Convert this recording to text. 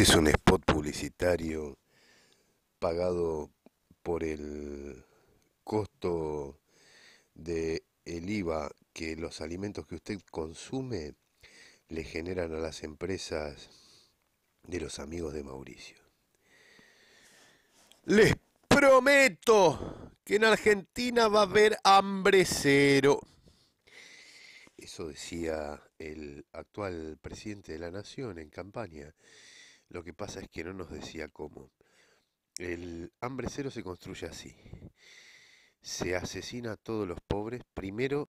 Este es un spot publicitario pagado por el costo de IVA que los alimentos que usted consume le generan a las empresas de los amigos de Mauricio. Les prometo que en Argentina va a haber hambre cero. Eso decía el actual presidente de la nación en campaña. Lo que pasa es que no nos decía cómo. El hambre cero se construye así. Se asesina a todos los pobres, primero